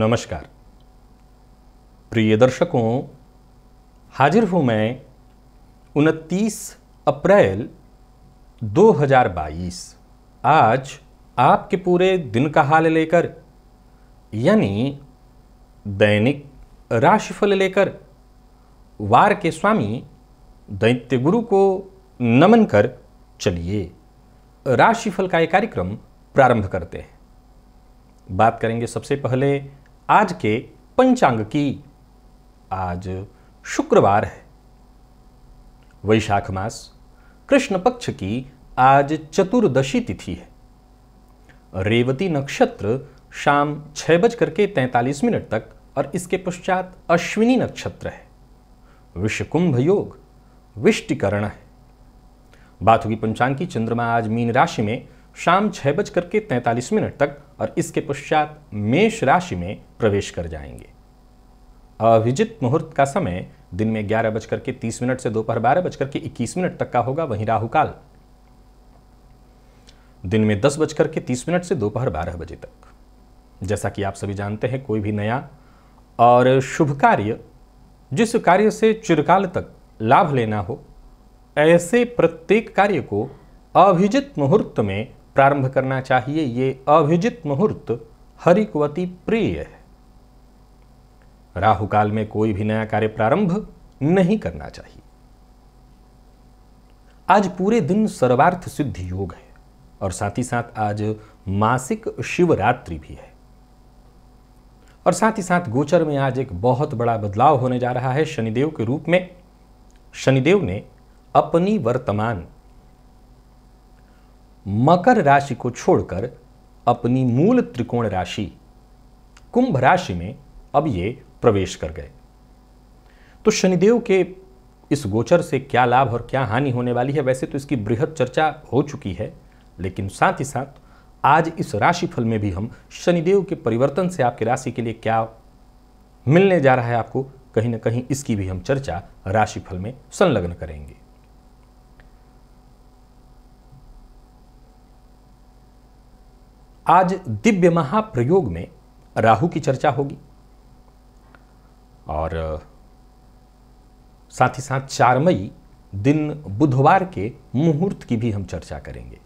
नमस्कार प्रिय दर्शकों हाजिर हूं मैं उनतीस अप्रैल 2022 आज आपके पूरे दिन का हाल लेकर यानी दैनिक राशिफल लेकर वार के स्वामी दैत्य गुरु को नमन कर चलिए राशिफल का यह कार्यक्रम प्रारंभ करते हैं बात करेंगे सबसे पहले आज के पंचांग की आज शुक्रवार है वैशाख मास कृष्ण पक्ष की आज चतुर्दशी तिथि है रेवती नक्षत्र शाम छह बज करके तैंतालीस मिनट तक और इसके पश्चात अश्विनी नक्षत्र है विषकुंभ योग विष्टिकरण है बाथुकी पंचांग की चंद्रमा आज मीन राशि में शाम छह बज करके तैंतालीस मिनट तक और इसके पश्चात मेष राशि में प्रवेश कर जाएंगे अभिजित मुहूर्त का समय दिन में ग्यारह बजकर के तीस मिनट से दोपहर बारह बजकर के इक्कीस मिनट तक का होगा वहीं राहुकाल दिन में दस बजकर के तीस मिनट से दोपहर बारह बजे तक जैसा कि आप सभी जानते हैं कोई भी नया और शुभ कार्य जिस कार्य से चिरकाल तक लाभ लेना हो ऐसे प्रत्येक कार्य को अभिजित मुहूर्त में प्रारंभ करना चाहिए ये अभिजित मुहूर्त हरिकवती प्रिय है राहु काल में कोई भी नया कार्य प्रारंभ नहीं करना चाहिए आज पूरे दिन सर्वार्थ सिद्धि योग है और साथ ही साथ आज मासिक शिवरात्रि भी है और साथ ही साथ गोचर में आज एक बहुत बड़ा बदलाव होने जा रहा है शनिदेव के रूप में शनिदेव ने अपनी वर्तमान मकर राशि को छोड़कर अपनी मूल त्रिकोण राशि कुंभ राशि में अब ये प्रवेश कर गए तो शनिदेव के इस गोचर से क्या लाभ और क्या हानि होने वाली है वैसे तो इसकी बृहद चर्चा हो चुकी है लेकिन साथ ही साथ आज इस राशिफल में भी हम शनिदेव के परिवर्तन से आपके राशि के लिए क्या मिलने जा रहा है आपको कहीं ना कहीं इसकी भी हम चर्चा राशिफल में संलग्न करेंगे आज दिव्य महाप्रयोग में राहु की चर्चा होगी और साथ ही साथ चार मई दिन बुधवार के मुहूर्त की भी हम चर्चा करेंगे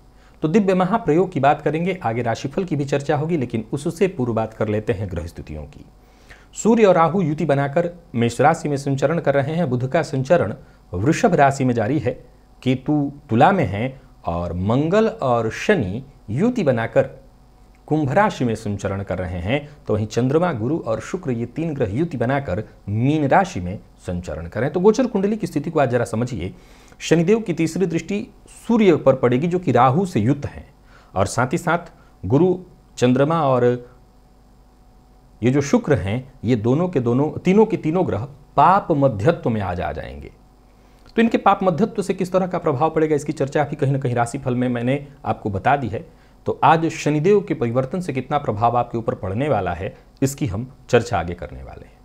तो दिव्य महाप्रयोग की बात करेंगे आगे राशिफल की भी चर्चा होगी लेकिन उससे पूर्व बात कर लेते हैं ग्रह स्थितियों की सूर्य और राहु युति बनाकर मेष राशि में संचरण कर रहे हैं बुध का संचरण वृषभ राशि में जारी है केतु तुला में है और मंगल और शनि युति बनाकर कुंभ राशि में संचरण कर रहे हैं तो वहीं चंद्रमा गुरु और शुक्र ये तीन ग्रह युति बनाकर मीन राशि में संचरण करें तो गोचर कुंडली की स्थिति को आज जरा समझिए शनिदेव की तीसरी दृष्टि सूर्य पर पड़ेगी जो कि राहु से युक्त हैं और साथ ही साथ गुरु चंद्रमा और ये जो शुक्र हैं ये दोनों के दोनों तीनों के तीनों ग्रह पाप मध्यत्व में आज आ जाएंगे तो इनके पाप मध्यत्व से किस तरह का प्रभाव पड़ेगा इसकी चर्चा भी कहीं ना कहीं राशिफल में मैंने आपको बता दी है तो आज शनिदेव के परिवर्तन से कितना प्रभाव आपके ऊपर पड़ने वाला है इसकी हम चर्चा आगे करने वाले हैं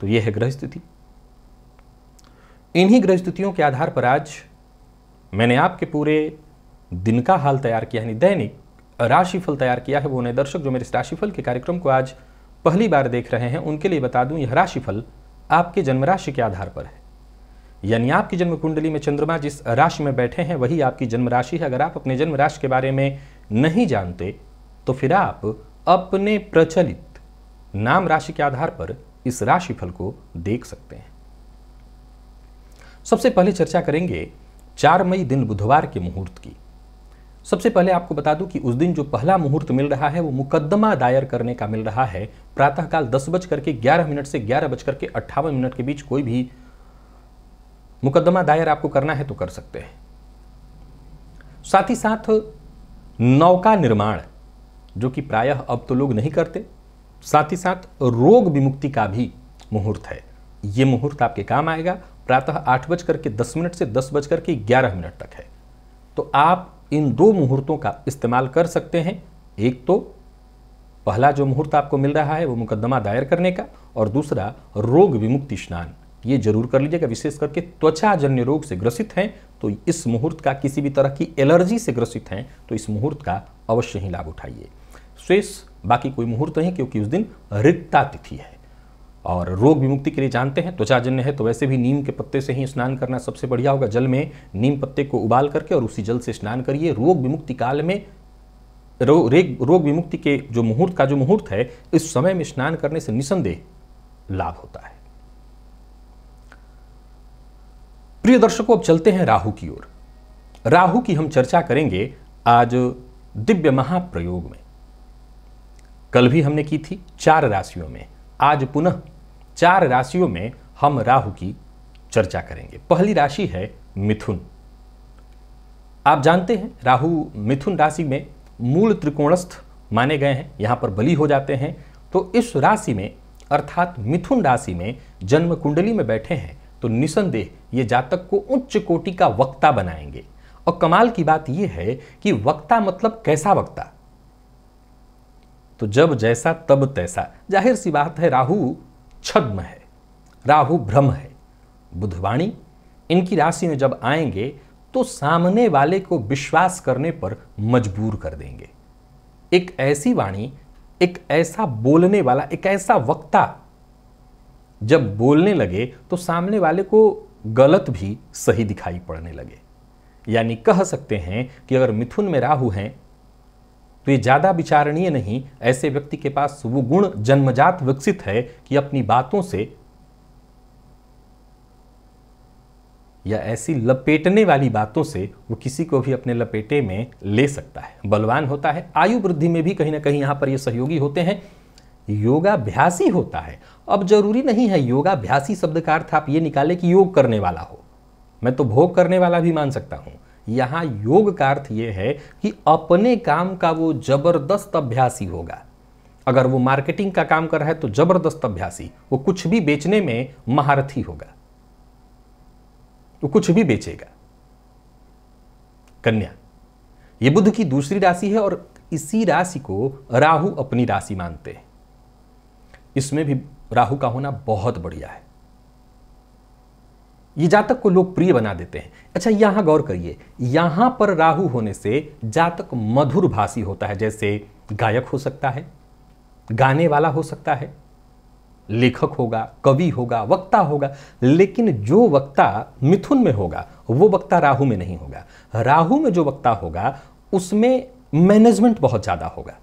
तो यह है ग्रह स्थिति इन्हीं ग्रह स्थितियों के आधार पर आज मैंने आपके पूरे दिन का हाल तैयार किया यानी दैनिक राशिफल तैयार किया है वो नए दर्शक जो मेरे इस राशिफल के कार्यक्रम को आज पहली बार देख रहे हैं उनके लिए बता दूं यह राशिफल आपके जन्म राशि के आधार पर है यानी आपकी जन्म कुंडली में चंद्रमा जिस राशि में बैठे हैं वही आपकी जन्म राशि है अगर आप अपने जन्म राशि के बारे में नहीं जानते तो फिर आप अपने प्रचलित नाम राशि के आधार पर इस राशिफल को देख सकते हैं सबसे पहले चर्चा करेंगे चार मई दिन बुधवार के मुहूर्त की सबसे पहले आपको बता दूं कि उस दिन जो पहला मुहूर्त मिल रहा है वो मुकदमा दायर करने का मिल रहा है प्रातःकाल दस बज करके ग्यारह मिनट से ग्यारह बज करके अट्ठावन मिनट के बीच कोई भी मुकदमा दायर आपको करना है तो कर सकते हैं साथ ही साथ नौका निर्माण जो कि प्रायः अब तो लोग नहीं करते साथ ही साथ रोग विमुक्ति का भी मुहूर्त है ये मुहूर्त आपके काम आएगा प्रातः आठ बजकर के दस मिनट से दस बजकर के ग्यारह मिनट तक है तो आप इन दो मुहूर्तों का इस्तेमाल कर सकते हैं एक तो पहला जो मुहूर्त आपको मिल रहा है वो मुकदमा दायर करने का और दूसरा रोग विमुक्ति स्नान ये जरूर कर लीजिएगा विशेष करके त्वचा जन्य रोग से ग्रसित हैं तो इस मुहूर्त का किसी भी तरह की एलर्जी से ग्रसित हैं तो इस मुहूर्त का अवश्य ही लाभ उठाइए शेष बाकी कोई मुहूर्त नहीं क्योंकि उस दिन रिक्ता तिथि है और रोग विमुक्ति के लिए जानते हैं त्वचा जन्य है तो वैसे भी नीम के पत्ते से ही स्नान करना सबसे बढ़िया होगा जल में नीम पत्ते को उबाल करके और उसी जल से स्नान करिए रोग विमुक्ति काल में रो, रोग विमुक्ति के जो मुहूर्त का जो मुहूर्त है इस समय में स्नान करने से निसंदेह लाभ होता है प्रिय दर्शकों अब चलते हैं राहु की ओर राहु की हम चर्चा करेंगे आज दिव्य महाप्रयोग में कल भी हमने की थी चार राशियों में आज पुनः चार राशियों में हम राहु की चर्चा करेंगे पहली राशि है मिथुन आप जानते हैं राहु मिथुन राशि में मूल त्रिकोणस्थ माने गए हैं यहां पर बलि हो जाते हैं तो इस राशि में अर्थात मिथुन राशि में जन्म कुंडली में बैठे हैं तो निसंदेह ये जातक को उच्च कोटि का वक्ता बनाएंगे और कमाल की बात यह है कि वक्ता मतलब कैसा वक्ता तो जब जैसा तब तैसा जाहिर सी बात है राहु छद्म है राहु भ्रम है बुधवाणी इनकी राशि में जब आएंगे तो सामने वाले को विश्वास करने पर मजबूर कर देंगे एक ऐसी वाणी एक ऐसा बोलने वाला एक ऐसा वक्ता जब बोलने लगे तो सामने वाले को गलत भी सही दिखाई पड़ने लगे यानी कह सकते हैं कि अगर मिथुन में राहु हैं तो ये ज़्यादा विचारणीय नहीं ऐसे व्यक्ति के पास वो गुण जन्मजात विकसित है कि अपनी बातों से या ऐसी लपेटने वाली बातों से वो किसी को भी अपने लपेटे में ले सकता है बलवान होता है आयु वृद्धि में भी कहीं ना कहीं यहाँ पर ये सहयोगी होते हैं योगाभ्यासी होता है अब जरूरी नहीं है योगाभ्यासी शब्द का अर्थ आप ये निकाले कि योग करने वाला हो मैं तो भोग करने वाला भी मान सकता हूँ यहाँ योग का अर्थ ये है कि अपने काम का वो जबरदस्त अभ्यासी होगा अगर वो मार्केटिंग का काम कर रहा है तो जबरदस्त अभ्यासी वो कुछ भी बेचने में महारथी होगा वो कुछ भी बेचेगा कन्या ये बुद्ध की दूसरी राशि है और इसी राशि को राहु अपनी राशि मानते हैं इसमें भी राहु का होना बहुत बढ़िया है ये जातक को लोकप्रिय बना देते हैं अच्छा यहां गौर करिए यहां पर राहु होने से जातक मधुर भाषी होता है जैसे गायक हो सकता है गाने वाला हो सकता है लेखक होगा कवि होगा वक्ता होगा लेकिन जो वक्ता मिथुन में होगा वो वक्ता राहु में नहीं होगा राहु में जो वक्ता होगा उसमें मैनेजमेंट बहुत ज़्यादा होगा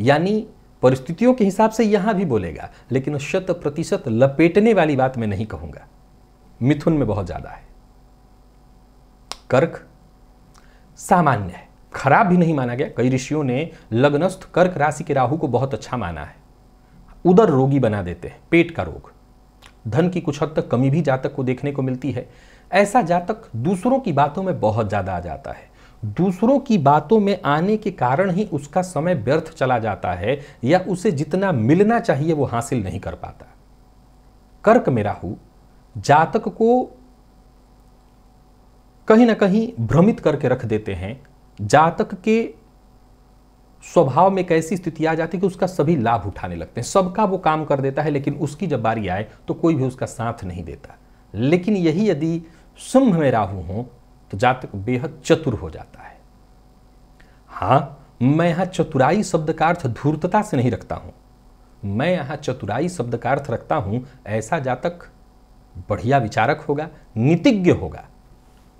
यानी परिस्थितियों के हिसाब से यहां भी बोलेगा लेकिन शत प्रतिशत लपेटने वाली बात मैं नहीं कहूंगा मिथुन में बहुत ज़्यादा है कर्क सामान्य है खराब भी नहीं माना गया कई ऋषियों ने लग्नस्थ कर्क राशि के राहु को बहुत अच्छा माना है उधर रोगी बना देते हैं पेट का रोग धन की कुछ हद तक कमी भी जातक को देखने को मिलती है ऐसा जातक दूसरों की बातों में बहुत ज़्यादा आ जाता है दूसरों की बातों में आने के कारण ही उसका समय व्यर्थ चला जाता है या उसे जितना मिलना चाहिए वो हासिल नहीं कर पाता कर्क में राहु जातक को कहीं ना कहीं भ्रमित करके रख देते हैं जातक के स्वभाव में एक ऐसी स्थिति आ जाती है कि उसका सभी लाभ उठाने लगते हैं सबका वो काम कर देता है लेकिन उसकी जब बारी आए तो कोई भी उसका साथ नहीं देता लेकिन यही यदि सिंह में राहु हो तो जातक बेहद चतुर हो जाता है हां मैं यहां चतुराई शब्द का अर्थ धूर्तता से नहीं रखता हूं मैं यहां चतुराई शब्द का अर्थ रखता हूं ऐसा जातक बढ़िया विचारक होगा नीतिज्ञ होगा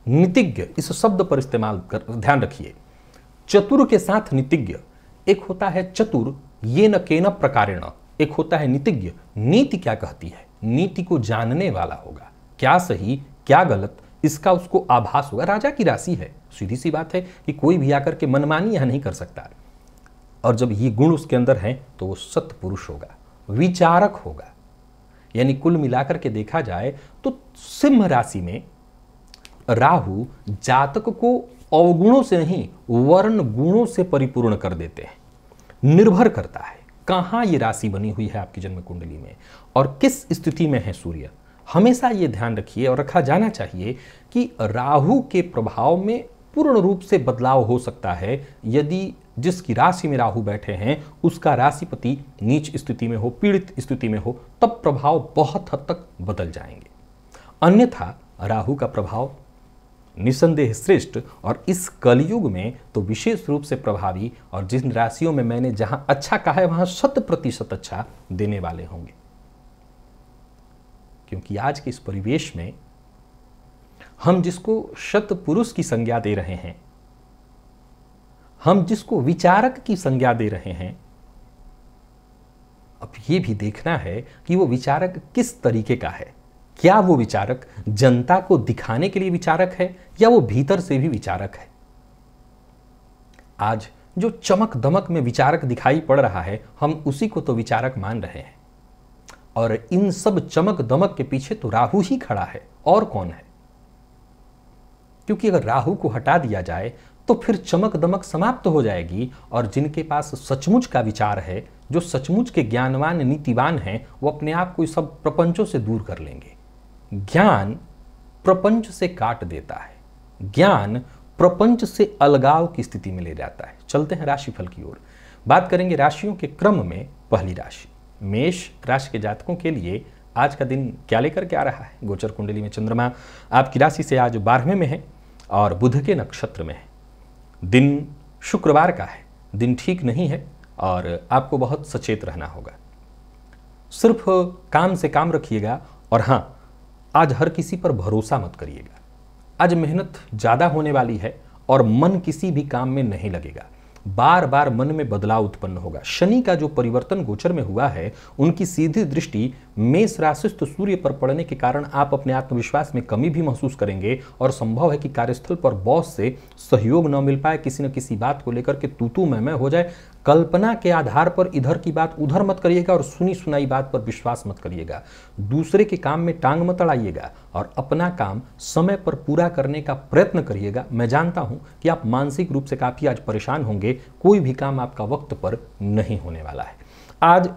नीतिज्ञ इस शब्द पर इस्तेमाल कर ध्यान रखिए चतुर के साथ नीतिज्ञ एक होता है चतुर ये न के न प्रकार एक होता है नीतिज्ञ नीति क्या कहती है नीति को जानने वाला होगा क्या सही क्या गलत इसका उसको आभास होगा राजा की राशि है सीधी सी बात है कि कोई भी आकर के मनमानी यह नहीं कर सकता और जब ये गुण उसके अंदर हैं तो वो सत्पुरुष होगा विचारक होगा यानी कुल मिलाकर के देखा जाए तो सिंह राशि में राहु जातक को अवगुणों से नहीं वर्ण गुणों से परिपूर्ण कर देते हैं निर्भर करता है कहाँ ये राशि बनी हुई है आपकी जन्म कुंडली में और किस स्थिति में है सूर्य हमेशा ये ध्यान रखिए और रखा जाना चाहिए कि राहु के प्रभाव में पूर्ण रूप से बदलाव हो सकता है यदि जिसकी राशि में राहु बैठे हैं उसका राशिपति नीच स्थिति में हो पीड़ित स्थिति में हो तब प्रभाव बहुत हद तक बदल जाएंगे अन्यथा राहु का प्रभाव निसंदेह श्रेष्ठ और इस कलयुग में तो विशेष रूप से प्रभावी और जिन राशियों में मैंने जहां अच्छा कहा है वहां शत प्रतिशत अच्छा देने वाले होंगे क्योंकि आज के इस परिवेश में हम जिसको शत पुरुष की संज्ञा दे रहे हैं हम जिसको विचारक की संज्ञा दे रहे हैं अब ये भी देखना है कि वो विचारक किस तरीके का है क्या वो विचारक जनता को दिखाने के लिए विचारक है या वो भीतर से भी विचारक है आज जो चमक दमक में विचारक दिखाई पड़ रहा है हम उसी को तो विचारक मान रहे हैं और इन सब चमक दमक के पीछे तो राहु ही खड़ा है और कौन है क्योंकि अगर राहु को हटा दिया जाए तो फिर चमक दमक समाप्त तो हो जाएगी और जिनके पास सचमुच का विचार है जो सचमुच के ज्ञानवान नीतिवान हैं वो अपने आप को इस सब प्रपंचों से दूर कर लेंगे ज्ञान प्रपंच से काट देता है ज्ञान प्रपंच से अलगाव की स्थिति में ले जाता है चलते हैं राशिफल की ओर बात करेंगे राशियों के क्रम में पहली राशि मेष राशि के जातकों के लिए आज का दिन क्या लेकर के आ रहा है गोचर कुंडली में चंद्रमा आपकी राशि से आज बारहवें में है और बुध के नक्षत्र में है दिन शुक्रवार का है दिन ठीक नहीं है और आपको बहुत सचेत रहना होगा सिर्फ काम से काम रखिएगा और हाँ आज हर किसी पर भरोसा मत करिएगा आज मेहनत ज़्यादा होने वाली है और मन किसी भी काम में नहीं लगेगा बार बार मन में बदलाव उत्पन्न होगा शनि का जो परिवर्तन गोचर में हुआ है उनकी सीधी दृष्टि मेष राशिस्थ सूर्य पर पड़ने के कारण आप अपने आत्मविश्वास में कमी भी महसूस करेंगे और संभव है कि कार्यस्थल पर बॉस से सहयोग न मिल पाए किसी न किसी बात को लेकर के तूतू मैं हो जाए कल्पना के आधार पर इधर की बात उधर मत करिएगा और सुनी सुनाई बात पर विश्वास मत करिएगा दूसरे के काम में टांग मत अड़ाइएगा और अपना काम समय पर पूरा करने का प्रयत्न करिएगा मैं जानता हूं कि आप मानसिक रूप से काफ़ी आज परेशान होंगे कोई भी काम आपका वक्त पर नहीं होने वाला है आज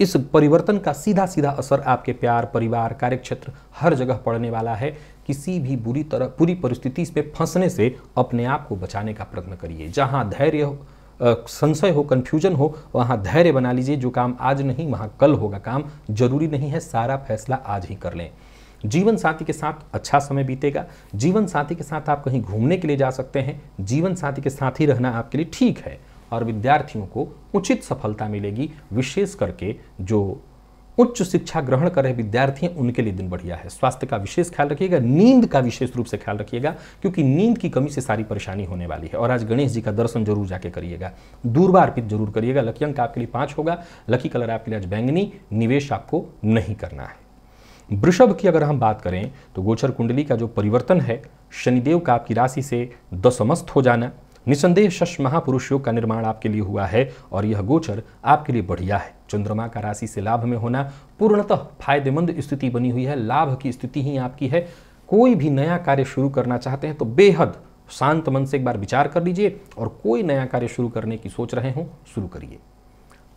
इस परिवर्तन का सीधा सीधा असर आपके प्यार परिवार कार्यक्षेत्र हर जगह पड़ने वाला है किसी भी बुरी तरह पूरी परिस्थिति में फंसने से अपने आप को बचाने का प्रयत्न करिए जहाँ धैर्य संशय हो कन्फ्यूजन हो वहाँ धैर्य बना लीजिए जो काम आज नहीं वहाँ कल होगा काम जरूरी नहीं है सारा फैसला आज ही कर लें जीवन साथी के साथ अच्छा समय बीतेगा जीवन साथी के साथ आप कहीं घूमने के लिए जा सकते हैं जीवन साथी के साथ ही रहना आपके लिए ठीक है और विद्यार्थियों को उचित सफलता मिलेगी विशेष करके जो उच्च शिक्षा ग्रहण कर रहे विद्यार्थी हैं उनके लिए दिन बढ़िया है स्वास्थ्य का विशेष ख्याल रखिएगा नींद का विशेष रूप से ख्याल रखिएगा क्योंकि नींद की कमी से सारी परेशानी होने वाली है और आज गणेश जी का दर्शन जरूर जाके करिएगा दूरबा अर्पित जरूर करिएगा लकी अंक आपके लिए पाँच होगा लकी कलर आपके लिए आज बैंगनी निवेश आपको नहीं करना है वृषभ की अगर हम बात करें तो गोचर कुंडली का जो परिवर्तन है शनिदेव का आपकी राशि से दसमस्त हो जाना निसंदेह शश महापुरुष योग का निर्माण आपके लिए हुआ है और यह गोचर आपके लिए बढ़िया है चंद्रमा का राशि से लाभ में होना पूर्णतः फायदेमंद स्थिति बनी हुई है लाभ की स्थिति ही आपकी है कोई भी नया कार्य शुरू करना चाहते हैं तो बेहद शांत मन से एक बार विचार कर लीजिए और कोई नया कार्य शुरू करने की सोच रहे हों शुरू करिए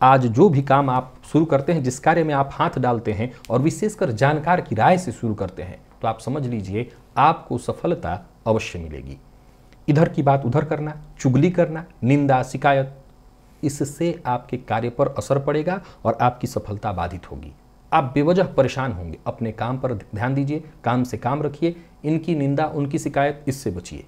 आज जो भी काम आप शुरू करते हैं जिस कार्य में आप हाथ डालते हैं और विशेषकर जानकार की राय से शुरू करते हैं तो आप समझ लीजिए आपको सफलता अवश्य मिलेगी इधर की बात उधर करना चुगली करना निंदा शिकायत इससे आपके कार्य पर असर पड़ेगा और आपकी सफलता बाधित होगी आप बेवजह परेशान होंगे अपने काम पर ध्यान दीजिए काम से काम रखिए इनकी निंदा उनकी शिकायत इससे बचिए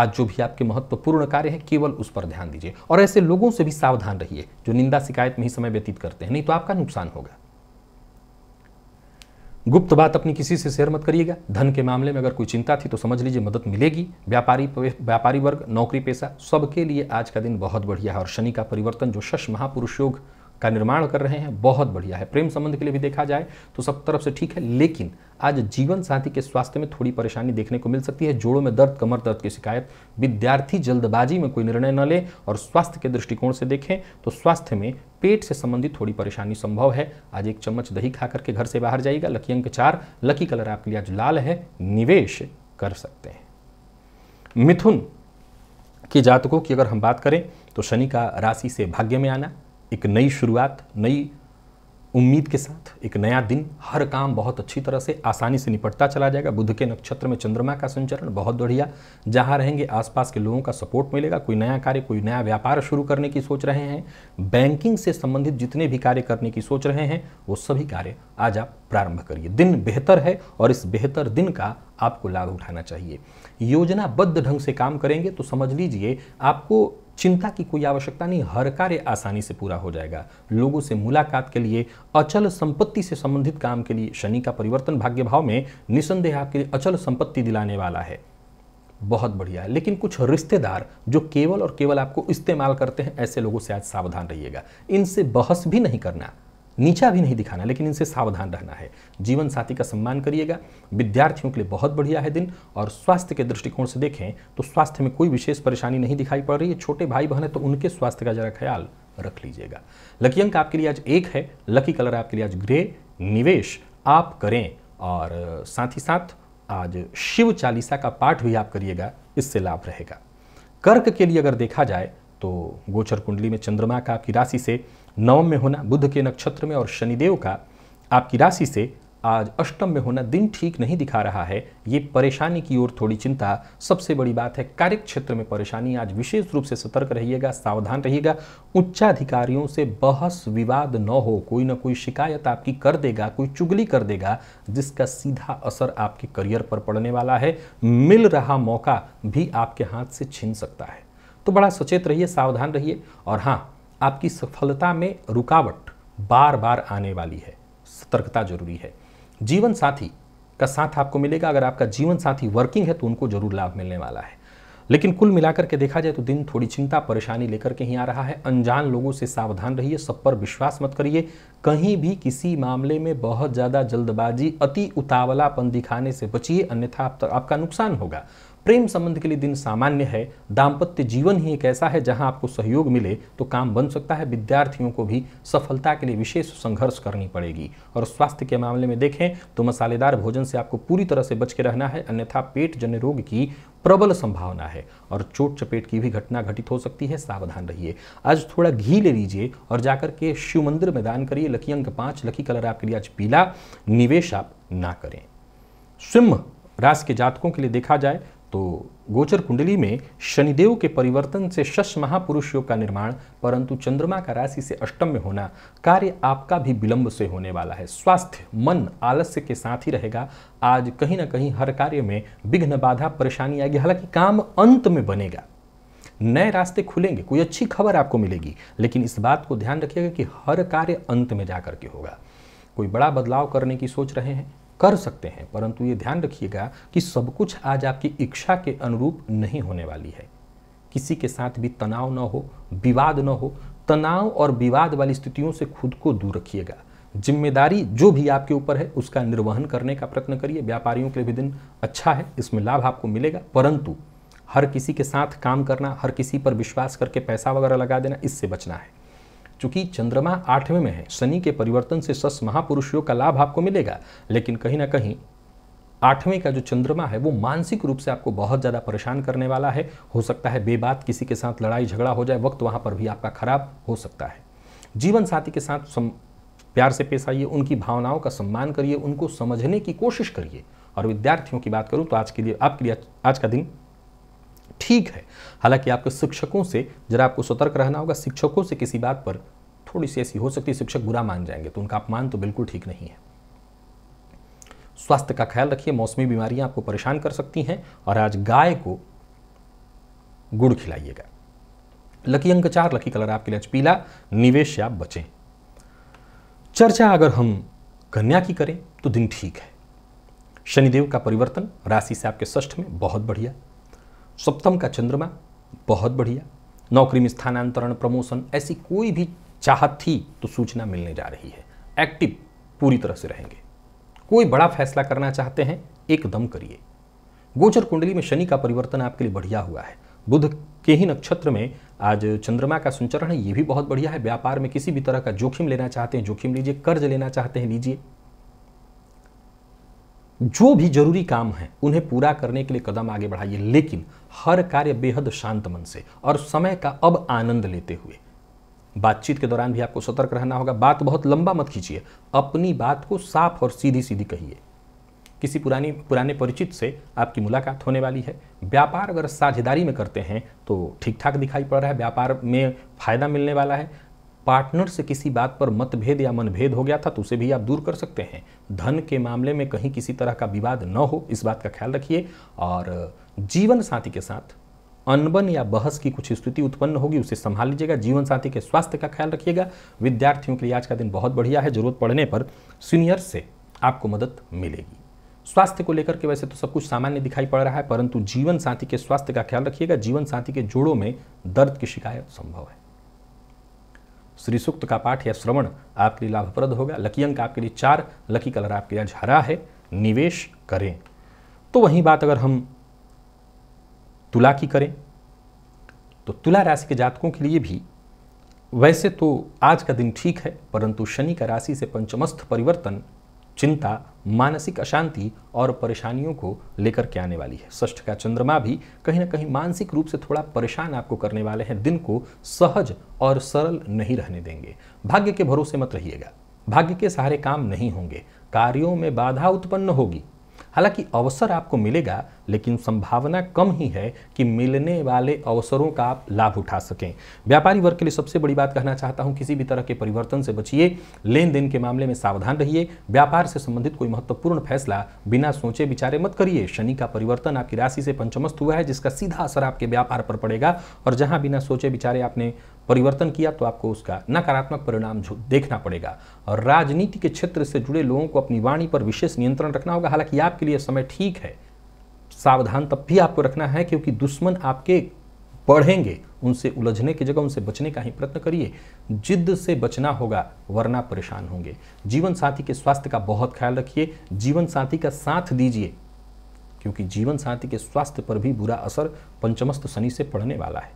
आज जो भी आपके महत्वपूर्ण कार्य हैं केवल उस पर ध्यान दीजिए और ऐसे लोगों से भी सावधान रहिए जो निंदा शिकायत में ही समय व्यतीत करते हैं नहीं तो आपका नुकसान होगा गुप्त बात अपनी किसी से शेयर मत करिएगा धन के मामले में अगर कोई चिंता थी तो समझ लीजिए मदद मिलेगी व्यापारी व्यापारी वर्ग नौकरी पेशा सबके लिए आज का दिन बहुत बढ़िया है और शनि का परिवर्तन जो शश महापुरुष योग का निर्माण कर रहे हैं बहुत बढ़िया है प्रेम संबंध के लिए भी देखा जाए तो सब तरफ से ठीक है लेकिन आज जीवन साथी के स्वास्थ्य में थोड़ी परेशानी देखने को मिल सकती है जोड़ों में दर्द कमर दर्द की शिकायत विद्यार्थी जल्दबाजी में कोई निर्णय न ले और स्वास्थ्य के दृष्टिकोण से देखें तो स्वास्थ्य में पेट से संबंधित थोड़ी परेशानी संभव है आज एक चम्मच दही खा करके घर से बाहर जाइएगा लकी अंक चार लकी कलर आपके लिए आज लाल है निवेश कर सकते हैं मिथुन के जातकों की अगर हम बात करें तो शनि का राशि से भाग्य में आना एक नई शुरुआत नई उम्मीद के साथ एक नया दिन हर काम बहुत अच्छी तरह से आसानी से निपटता चला जाएगा बुध के नक्षत्र में चंद्रमा का संचरण बहुत बढ़िया जहाँ रहेंगे आसपास के लोगों का सपोर्ट मिलेगा कोई नया कार्य कोई नया व्यापार शुरू करने की सोच रहे हैं बैंकिंग से संबंधित जितने भी कार्य करने की सोच रहे हैं वो सभी कार्य आज आप प्रारंभ करिए दिन बेहतर है और इस बेहतर दिन का आपको लाभ उठाना चाहिए योजनाबद्ध ढंग से काम करेंगे तो समझ लीजिए आपको चिंता की कोई आवश्यकता नहीं हर कार्य आसानी से पूरा हो जाएगा लोगों से मुलाकात के लिए अचल संपत्ति से संबंधित काम के लिए शनि का परिवर्तन भाग्य भाव में निसंदेह आपके लिए अचल संपत्ति दिलाने वाला है बहुत बढ़िया है लेकिन कुछ रिश्तेदार जो केवल और केवल आपको इस्तेमाल करते हैं ऐसे लोगों से आज सावधान रहिएगा इनसे बहस भी नहीं करना नीचा भी नहीं दिखाना लेकिन इनसे सावधान रहना है जीवन साथी का सम्मान करिएगा विद्यार्थियों के लिए बहुत बढ़िया है दिन और स्वास्थ्य के दृष्टिकोण से देखें तो स्वास्थ्य में कोई विशेष परेशानी नहीं दिखाई पड़ रही है छोटे भाई बहन है तो उनके स्वास्थ्य का जरा ख्याल रख लीजिएगा लकी अंक आपके लिए आज एक है लकी कलर आपके लिए आज ग्रे निवेश आप करें और साथ ही साथ आज शिव चालीसा का पाठ भी आप करिएगा इससे लाभ रहेगा कर्क के लिए अगर देखा जाए तो गोचर कुंडली में चंद्रमा का आपकी राशि से नवम में होना बुद्ध के नक्षत्र में और शनिदेव का आपकी राशि से आज अष्टम में होना दिन ठीक नहीं दिखा रहा है ये परेशानी की ओर थोड़ी चिंता सबसे बड़ी बात है कार्य क्षेत्र में परेशानी आज विशेष रूप से सतर्क रहिएगा सावधान रहिएगा उच्चाधिकारियों से बहस विवाद न हो कोई ना कोई शिकायत आपकी कर देगा कोई चुगली कर देगा जिसका सीधा असर आपके करियर पर पड़ने वाला है मिल रहा मौका भी आपके हाथ से छीन सकता है तो बड़ा सचेत रहिए सावधान रहिए और हाँ आपकी सफलता में रुकावट बार बार आने वाली है सतर्कता जरूरी है जीवन साथी का साथ आपको मिलेगा अगर आपका जीवन साथी वर्किंग है तो उनको जरूर लाभ मिलने वाला है लेकिन कुल मिलाकर के देखा जाए तो दिन थोड़ी चिंता परेशानी लेकर के ही आ रहा है अनजान लोगों से सावधान रहिए सब पर विश्वास मत करिए कहीं भी किसी मामले में बहुत ज़्यादा जल्दबाजी अति उतावलापन दिखाने से बचिए अन्यथा आप तो, आपका नुकसान होगा प्रेम संबंध के लिए दिन सामान्य है दाम्पत्य जीवन ही एक ऐसा है जहां आपको सहयोग मिले तो काम बन सकता है विद्यार्थियों को भी सफलता के लिए विशेष संघर्ष करनी पड़ेगी और स्वास्थ्य के मामले में देखें तो मसालेदार भोजन से आपको पूरी तरह से बच के रहना है अन्यथा पेट जन्य रोग की प्रबल संभावना है और चोट चपेट की भी घटना घटित हो सकती है सावधान रहिए आज थोड़ा घी ले लीजिए और जाकर के शिव मंदिर में दान करिए लकी अंक पाँच लकी कलर आपके लिए आज पीला निवेश आप ना करें सिंह राशि के जातकों के लिए देखा जाए तो गोचर कुंडली में शनिदेव के परिवर्तन से शश महापुरुष योग का निर्माण परंतु चंद्रमा का राशि से अष्टम में होना कार्य आपका भी विलंब से होने वाला है स्वास्थ्य मन आलस्य के साथ ही रहेगा आज कहीं ना कहीं हर कार्य में विघ्न बाधा परेशानी आएगी हालांकि काम अंत में बनेगा नए रास्ते खुलेंगे कोई अच्छी खबर आपको मिलेगी लेकिन इस बात को ध्यान रखिएगा कि हर कार्य अंत में जा के होगा कोई बड़ा बदलाव करने की सोच रहे हैं कर सकते हैं परंतु ये ध्यान रखिएगा कि सब कुछ आज आपकी इच्छा के अनुरूप नहीं होने वाली है किसी के साथ भी तनाव न हो विवाद न हो तनाव और विवाद वाली स्थितियों से खुद को दूर रखिएगा जिम्मेदारी जो भी आपके ऊपर है उसका निर्वहन करने का प्रयत्न करिए व्यापारियों के लिए भी दिन अच्छा है इसमें लाभ आपको मिलेगा परंतु हर किसी के साथ काम करना हर किसी पर विश्वास करके पैसा वगैरह लगा देना इससे बचना है चूंकि चंद्रमा आठवें में है शनि के परिवर्तन से सस महापुरुष योग का लाभ आपको मिलेगा लेकिन कहीं ना कहीं आठवें का जो चंद्रमा है वो मानसिक रूप से आपको बहुत ज़्यादा परेशान करने वाला है हो सकता है बेबात किसी के साथ लड़ाई झगड़ा हो जाए वक्त वहाँ पर भी आपका खराब हो सकता है जीवन साथी के साथ सम... प्यार से पेश आइए उनकी भावनाओं का सम्मान करिए उनको समझने की कोशिश करिए और विद्यार्थियों की बात करूँ तो आज के लिए आपके लिए आज का दिन ठीक है हालांकि आपको शिक्षकों से जरा आपको सतर्क रहना होगा शिक्षकों से किसी बात पर थोड़ी सी ऐसी हो सकती है शिक्षक बुरा मान जाएंगे तो उनका अपमान तो बिल्कुल ठीक नहीं है स्वास्थ्य का ख्याल रखिए मौसमी बीमारियां आपको परेशान कर सकती हैं और आज गाय को गुड़ खिलाइएगा लकी अंक चार लकी कलर आपके लिए पीला निवेश आप बचें चर्चा अगर हम कन्या की करें तो दिन ठीक है शनिदेव का परिवर्तन राशि से आपके ष्ठ में बहुत बढ़िया सप्तम का चंद्रमा बहुत बढ़िया नौकरी में स्थानांतरण प्रमोशन ऐसी कोई भी चाहत थी तो सूचना मिलने जा रही है एक्टिव पूरी तरह से रहेंगे कोई बड़ा फैसला करना चाहते हैं एकदम करिए गोचर कुंडली में शनि का परिवर्तन आपके लिए बढ़िया हुआ है बुध के ही नक्षत्र में आज चंद्रमा का संचरण है ये भी बहुत बढ़िया है व्यापार में किसी भी तरह का जोखिम लेना चाहते हैं जोखिम लीजिए कर्ज लेना चाहते हैं लीजिए जो भी जरूरी काम है उन्हें पूरा करने के लिए कदम आगे बढ़ाइए लेकिन हर कार्य बेहद शांत मन से और समय का अब आनंद लेते हुए बातचीत के दौरान भी आपको सतर्क रहना होगा बात बहुत लंबा मत खींचिए अपनी बात को साफ और सीधी सीधी कहिए किसी पुरानी पुराने परिचित से आपकी मुलाकात होने वाली है व्यापार अगर साझेदारी में करते हैं तो ठीक ठाक दिखाई पड़ रहा है व्यापार में फायदा मिलने वाला है पार्टनर से किसी बात पर मतभेद या मनभेद हो गया था तो उसे भी आप दूर कर सकते हैं धन के मामले में कहीं किसी तरह का विवाद न हो इस बात का ख्याल रखिए और जीवन साथी के साथ अनबन या बहस की कुछ स्थिति उत्पन्न होगी उसे संभाल लीजिएगा जीवन साथी के स्वास्थ्य का ख्याल रखिएगा विद्यार्थियों के लिए आज का दिन बहुत बढ़िया है जरूरत पड़ने पर सीनियर से आपको मदद मिलेगी स्वास्थ्य को लेकर के वैसे तो सब कुछ सामान्य दिखाई पड़ रहा है परंतु जीवन साथी के स्वास्थ्य का ख्याल रखिएगा जीवन साथी के जोड़ों में दर्द की शिकायत संभव है श्री सूक्त का पाठ या श्रवण आपके लिए लाभप्रद होगा लकी अंक आपके लिए चार लकी कलर आपके लिए हरा है निवेश करें तो वही बात अगर हम तुला की करें तो तुला राशि के जातकों के लिए भी वैसे तो आज का दिन ठीक है परंतु शनि का राशि से पंचमस्थ परिवर्तन चिंता मानसिक अशांति और परेशानियों को लेकर के आने वाली है ष्ठ का चंद्रमा भी कहीं ना कहीं मानसिक रूप से थोड़ा परेशान आपको करने वाले हैं दिन को सहज और सरल नहीं रहने देंगे भाग्य के भरोसे मत रहिएगा भाग्य के सहारे काम नहीं होंगे कार्यों में बाधा उत्पन्न होगी हालांकि अवसर आपको मिलेगा लेकिन संभावना कम ही है कि मिलने वाले अवसरों का आप लाभ उठा सकें व्यापारी वर्ग के लिए सबसे बड़ी बात कहना चाहता हूं किसी भी तरह के परिवर्तन से बचिए लेन देन के मामले में सावधान रहिए व्यापार से संबंधित कोई महत्वपूर्ण फैसला बिना सोचे विचारे मत करिए शनि का परिवर्तन आपकी राशि से पंचमस्त हुआ है जिसका सीधा असर आपके व्यापार पर पड़ेगा और जहां बिना सोचे विचारे आपने परिवर्तन किया तो आपको उसका नकारात्मक परिणाम देखना पड़ेगा और राजनीति के क्षेत्र से जुड़े लोगों को अपनी वाणी पर विशेष नियंत्रण रखना होगा हालांकि आपके लिए समय ठीक है सावधान तब भी आपको रखना है क्योंकि दुश्मन आपके बढ़ेंगे उनसे उलझने की जगह उनसे बचने का ही प्रयत्न करिए जिद से बचना होगा वरना परेशान होंगे जीवन साथी के स्वास्थ्य का बहुत ख्याल रखिए जीवन साथी का साथ दीजिए क्योंकि जीवन साथी के स्वास्थ्य पर भी बुरा असर पंचमस्त शनि से पड़ने वाला है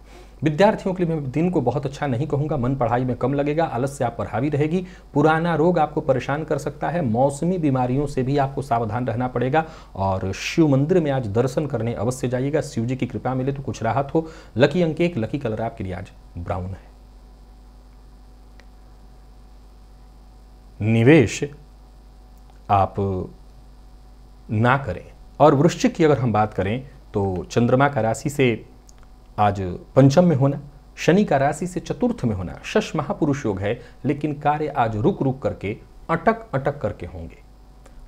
विद्यार्थियों के लिए मैं दिन को बहुत अच्छा नहीं कहूंगा मन पढ़ाई में कम लगेगा आलस से आप पर हावी रहेगी पुराना रोग आपको परेशान कर सकता है मौसमी बीमारियों से भी आपको सावधान रहना पड़ेगा और शिव मंदिर में आज दर्शन करने अवश्य जाइएगा शिव जी की कृपा मिले तो कुछ राहत हो लकी अंक एक लकी कलर आपके लिए आज ब्राउन है निवेश आप ना करें और वृश्चिक की अगर हम बात करें तो चंद्रमा का राशि से आज पंचम में होना शनि का राशि से चतुर्थ में होना शश महापुरुष योग है लेकिन कार्य आज रुक रुक करके अटक अटक करके होंगे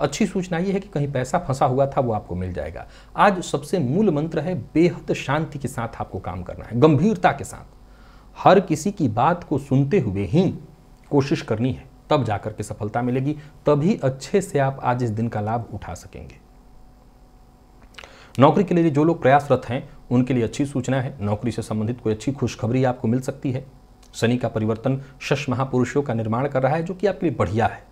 अच्छी सूचना यह है कि कहीं पैसा फंसा हुआ था वो आपको मिल जाएगा आज सबसे मूल मंत्र है बेहद शांति के साथ आपको काम करना है गंभीरता के साथ हर किसी की बात को सुनते हुए ही कोशिश करनी है तब जाकर के सफलता मिलेगी तभी अच्छे से आप आज इस दिन का लाभ उठा सकेंगे नौकरी के लिए जो लोग प्रयासरत हैं उनके लिए अच्छी सूचना है नौकरी से संबंधित कोई अच्छी खुशखबरी आपको मिल सकती है शनि का परिवर्तन शश महापुरुषों का निर्माण कर रहा है जो कि आपके लिए बढ़िया है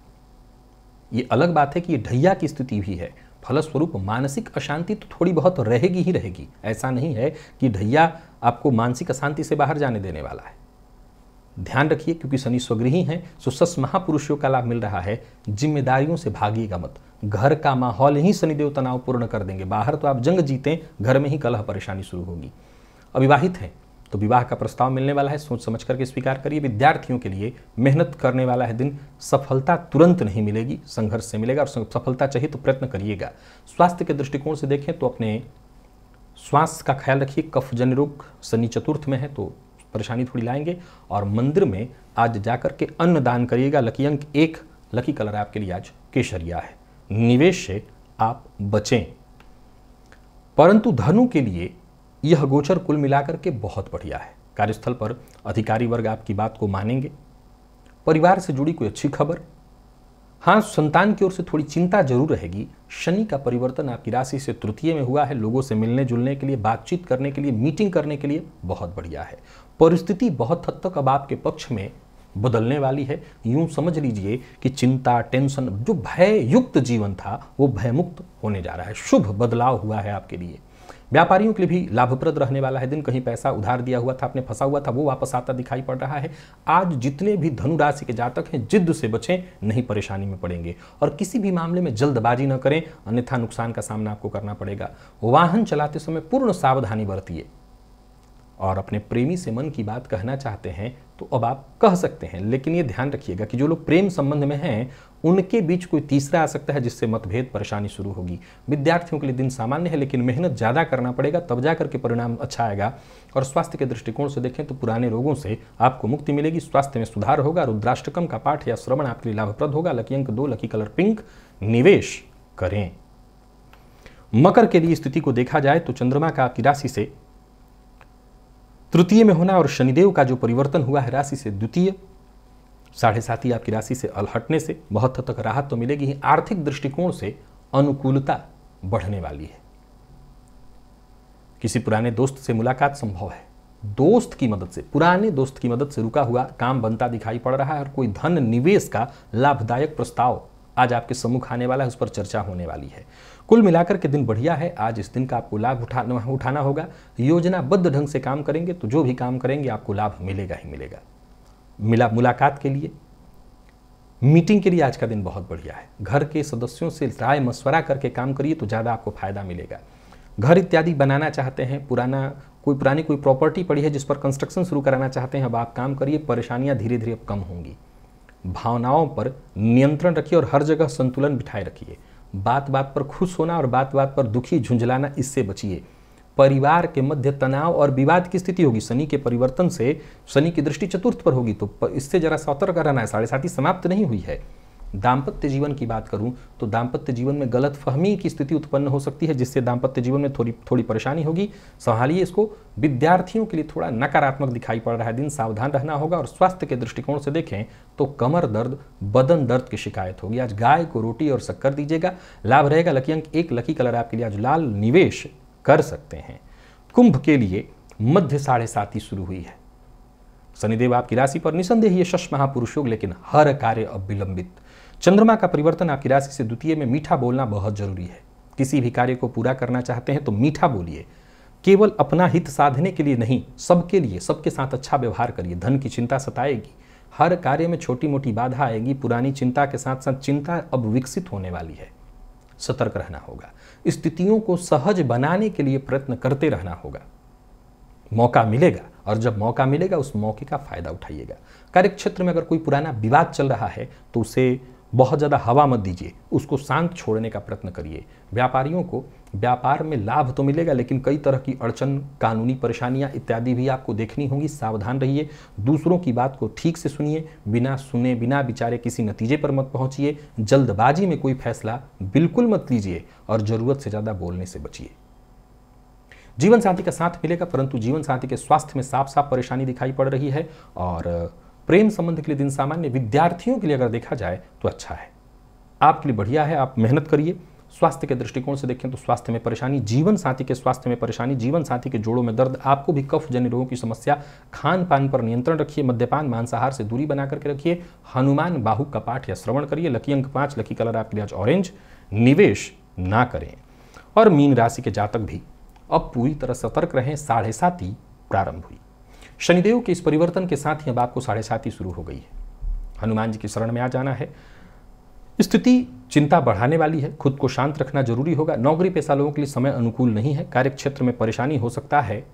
ये अलग बात है कि ये ढैया की स्थिति भी है फलस्वरूप मानसिक अशांति तो थोड़ी बहुत रहेगी ही रहेगी ऐसा नहीं है कि ढैया आपको मानसिक अशांति से बाहर जाने देने वाला है ध्यान रखिए क्योंकि शनि स्वगृही हैं सो सस महापुरुषों का लाभ मिल रहा है जिम्मेदारियों से भागिएगा मत घर का माहौल ही शनिदेव तनाव पूर्ण कर देंगे बाहर तो आप जंग जीतें घर में ही कलह परेशानी शुरू होगी अविवाहित हैं तो विवाह का प्रस्ताव मिलने वाला है सोच समझ करके स्वीकार करिए विद्यार्थियों के लिए मेहनत करने वाला है दिन सफलता तुरंत नहीं मिलेगी संघर्ष से मिलेगा और सफलता चाहिए तो प्रयत्न करिएगा स्वास्थ्य के दृष्टिकोण से देखें तो अपने श्वास का ख्याल रखिए कफ जन रोग शनि चतुर्थ में है तो परेशानी थोड़ी लाएंगे और मंदिर में आज जाकर के अन्न दान करिएगा लकी अंक एक लकी कलर आपके लिए आज केसरिया है निवेश से आप बचें परंतु धनु के लिए यह गोचर कुल मिलाकर के बहुत बढ़िया है कार्यस्थल पर अधिकारी वर्ग आपकी बात को मानेंगे परिवार से जुड़ी कोई अच्छी खबर हाँ संतान की ओर से थोड़ी चिंता जरूर रहेगी शनि का परिवर्तन आपकी राशि से तृतीय में हुआ है लोगों से मिलने जुलने के लिए बातचीत करने के लिए मीटिंग करने के लिए बहुत बढ़िया है परिस्थिति बहुत हद तक अब आपके पक्ष में बदलने वाली है यूं समझ लीजिए कि चिंता टेंशन जो भय युक्त जीवन था वो भयमुक्त होने जा रहा है शुभ बदलाव हुआ है आपके लिए व्यापारियों के लिए भी लाभप्रद रहने वाला है दिन कहीं पैसा उधार दिया हुआ था आपने फंसा हुआ था वो वापस आता दिखाई पड़ रहा है आज जितने भी धनुराशि के जातक हैं जिद्द से बचें नहीं परेशानी में पड़ेंगे और किसी भी मामले में जल्दबाजी न करें अन्यथा नुकसान का सामना आपको करना पड़ेगा वाहन चलाते समय पूर्ण सावधानी बरतिए और अपने प्रेमी से मन की बात कहना चाहते हैं तो अब आप कह सकते हैं लेकिन ये ध्यान रखिएगा कि जो लोग प्रेम संबंध में हैं उनके बीच कोई तीसरा आ सकता है जिससे मतभेद परेशानी शुरू होगी विद्यार्थियों के लिए दिन सामान्य है लेकिन मेहनत ज़्यादा करना पड़ेगा तब जा करके परिणाम अच्छा आएगा और स्वास्थ्य के दृष्टिकोण से देखें तो पुराने रोगों से आपको मुक्ति मिलेगी स्वास्थ्य में सुधार होगा रुद्राष्टकम का पाठ या श्रवण आपके लिए लाभप्रद होगा लकी अंक दो लकी कलर पिंक निवेश करें मकर के लिए स्थिति को देखा जाए तो चंद्रमा का आपकी राशि से तृतीय में होना और शनिदेव का जो परिवर्तन हुआ है राशि से द्वितीय साढ़े साथ ही आपकी राशि से अलहटने से बहुत हद तक राहत तो मिलेगी ही आर्थिक दृष्टिकोण से अनुकूलता बढ़ने वाली है किसी पुराने दोस्त से मुलाकात संभव है दोस्त की मदद से पुराने दोस्त की मदद से रुका हुआ काम बनता दिखाई पड़ रहा है और कोई धन निवेश का लाभदायक प्रस्ताव आज आपके सम्मुख आने वाला है उस पर चर्चा होने वाली है कुल मिलाकर के दिन बढ़िया है आज इस दिन का आपको लाभ उठाना उठाना होगा योजनाबद्ध ढंग से काम करेंगे तो जो भी काम करेंगे आपको लाभ मिलेगा ही मिलेगा मिला मुलाकात के लिए मीटिंग के लिए आज का दिन बहुत बढ़िया है घर के सदस्यों से राय मशवरा करके काम करिए तो ज़्यादा आपको फायदा मिलेगा घर इत्यादि बनाना चाहते हैं पुराना कोई पुरानी कोई प्रॉपर्टी पड़ी है जिस पर कंस्ट्रक्शन शुरू कराना चाहते हैं अब आप काम करिए परेशानियां धीरे धीरे कम होंगी भावनाओं पर नियंत्रण रखिए और हर जगह संतुलन बिठाए रखिए बात बात पर खुश होना और बात बात पर दुखी झुंझलाना इससे बचिए परिवार के मध्य तनाव और विवाद की स्थिति होगी शनि के परिवर्तन से शनि की दृष्टि चतुर्थ पर होगी तो इससे जरा सतर्क रहना है साढ़े साथी समाप्त नहीं हुई है दाम्पत्य जीवन की बात करूं तो दाम्पत्य जीवन में गलत फहमी की स्थिति उत्पन्न हो सकती है जिससे दाम्पत्य जीवन में थोड़ी थोड़ी परेशानी होगी संभालिए इसको विद्यार्थियों के लिए थोड़ा नकारात्मक दिखाई पड़ रहा है दिन सावधान रहना होगा और स्वास्थ्य के दृष्टिकोण से देखें तो कमर दर्द बदन दर्द की शिकायत होगी आज गाय को रोटी और शक्कर दीजिएगा लाभ रहेगा लकी अंक एक लकी कलर आपके लिए आज लाल निवेश कर सकते हैं कुंभ के लिए मध्य साढ़े सात ही शुरू हुई है शनिदेव आपकी राशि पर निसंदेह यशस महापुरुष योग लेकिन हर कार्य अब विलंबित चंद्रमा का परिवर्तन आपकी राशि से द्वितीय में मीठा बोलना बहुत जरूरी है किसी भी कार्य को पूरा करना चाहते हैं तो मीठा बोलिए केवल अपना हित साधने के लिए नहीं सबके लिए सबके साथ अच्छा व्यवहार करिए धन की चिंता सताएगी हर कार्य में छोटी मोटी बाधा आएगी पुरानी चिंता के साथ साथ चिंता अब विकसित होने वाली है सतर्क रहना होगा स्थितियों को सहज बनाने के लिए प्रयत्न करते रहना होगा मौका मिलेगा और जब मौका मिलेगा उस मौके का फायदा उठाइएगा कार्य क्षेत्र में अगर कोई पुराना विवाद चल रहा है तो उसे बहुत ज़्यादा हवा मत दीजिए उसको शांत छोड़ने का प्रयत्न करिए व्यापारियों को व्यापार में लाभ तो मिलेगा लेकिन कई तरह की अड़चन कानूनी परेशानियां इत्यादि भी आपको देखनी होंगी सावधान रहिए दूसरों की बात को ठीक से सुनिए बिना सुने बिना विचारे किसी नतीजे पर मत पहुंचिए जल्दबाजी में कोई फैसला बिल्कुल मत लीजिए और ज़रूरत से ज़्यादा बोलने से बचिए जीवन साथी का साथ मिलेगा परंतु जीवन साथी के स्वास्थ्य में साफ साफ परेशानी दिखाई पड़ रही है और प्रेम संबंध के लिए दिन सामान्य विद्यार्थियों के लिए अगर देखा जाए तो अच्छा है आपके लिए बढ़िया है आप मेहनत करिए स्वास्थ्य के दृष्टिकोण से देखें तो स्वास्थ्य में परेशानी जीवन साथी के स्वास्थ्य में परेशानी जीवन साथी के जोड़ों में दर्द आपको भी कफ जन्य रोगों की समस्या खान पान पर नियंत्रण रखिए मद्यपान मांसाहार से दूरी बना करके रखिए हनुमान बाहु का पाठ या श्रवण करिए लकी अंक पांच लकी कलर आपके लिए आज ऑरेंज निवेश ना करें और मीन राशि के जातक भी अब पूरी तरह सतर्क रहें साढ़े साती प्रारंभ हुई शनिदेव के इस परिवर्तन के साथ ही अब आपको साढ़े सात ही शुरू हो गई है हनुमान जी की शरण में आ जाना है स्थिति चिंता बढ़ाने वाली है खुद को शांत रखना जरूरी होगा नौकरी पेशा लोगों के लिए समय अनुकूल नहीं है कार्यक्षेत्र में परेशानी हो सकता है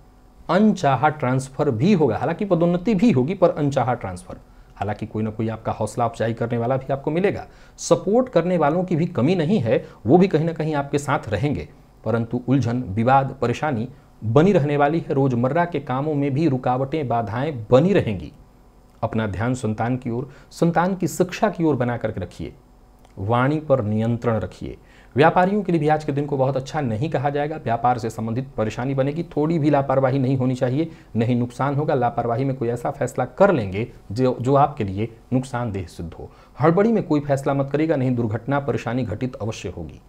अनचाहा ट्रांसफर भी होगा हालांकि पदोन्नति भी होगी पर अनचाहा ट्रांसफर हालांकि कोई ना कोई आपका हौसला अफजाई करने वाला भी आपको मिलेगा सपोर्ट करने वालों की भी कमी नहीं है वो भी कहीं ना कहीं आपके साथ रहेंगे परंतु उलझन विवाद परेशानी बनी रहने वाली है रोजमर्रा के कामों में भी रुकावटें बाधाएं बनी रहेंगी अपना ध्यान संतान की ओर संतान की शिक्षा की ओर बना करके रखिए वाणी पर नियंत्रण रखिए व्यापारियों के लिए भी आज के दिन को बहुत अच्छा नहीं कहा जाएगा व्यापार से संबंधित परेशानी बनेगी थोड़ी भी लापरवाही नहीं होनी चाहिए नहीं नुकसान होगा लापरवाही में कोई ऐसा फैसला कर लेंगे जो जो आपके लिए नुकसानदेह सिद्ध हो हड़बड़ी में कोई फैसला मत करेगा नहीं दुर्घटना परेशानी घटित अवश्य होगी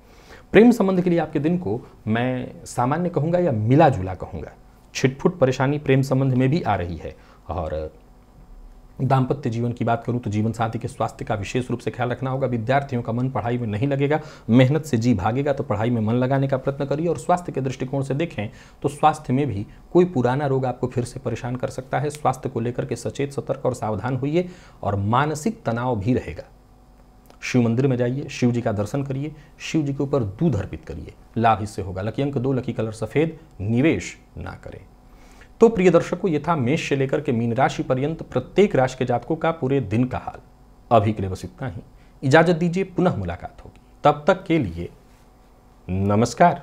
प्रेम संबंध के लिए आपके दिन को मैं सामान्य कहूँगा या मिला जुला कहूँगा छिटफुट परेशानी प्रेम संबंध में भी आ रही है और दाम्पत्य जीवन की बात करूं तो जीवन साथी के स्वास्थ्य का विशेष रूप से ख्याल रखना होगा विद्यार्थियों का मन पढ़ाई में नहीं लगेगा मेहनत से जी भागेगा तो पढ़ाई में मन लगाने का प्रयत्न करिए और स्वास्थ्य के दृष्टिकोण से देखें तो स्वास्थ्य में भी कोई पुराना रोग आपको फिर से परेशान कर सकता है स्वास्थ्य को लेकर के सचेत सतर्क और सावधान होइए और मानसिक तनाव भी रहेगा शिव मंदिर में जाइए शिव जी का दर्शन करिए शिव जी के ऊपर दूध अर्पित करिए लाभ इससे होगा लकी अंक दो लकी कलर सफ़ेद निवेश ना करें तो प्रिय दर्शकों ये था मेष से लेकर के मीन राशि पर्यंत प्रत्येक राशि के जातकों का पूरे दिन का हाल अभी के लिए बस इतना ही इजाजत दीजिए पुनः मुलाकात होगी तब तक के लिए नमस्कार